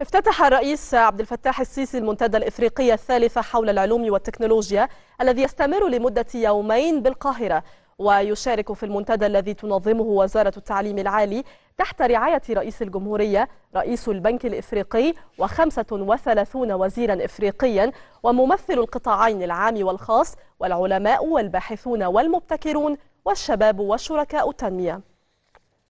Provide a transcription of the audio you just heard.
افتتح الرئيس عبد الفتاح السيسي المنتدى الافريقي الثالث حول العلوم والتكنولوجيا الذي يستمر لمده يومين بالقاهره ويشارك في المنتدى الذي تنظمه وزاره التعليم العالي تحت رعايه رئيس الجمهوريه رئيس البنك الافريقي و35 وزيرا افريقيا وممثل القطاعين العام والخاص والعلماء والباحثون والمبتكرون والشباب وشركاء التنميه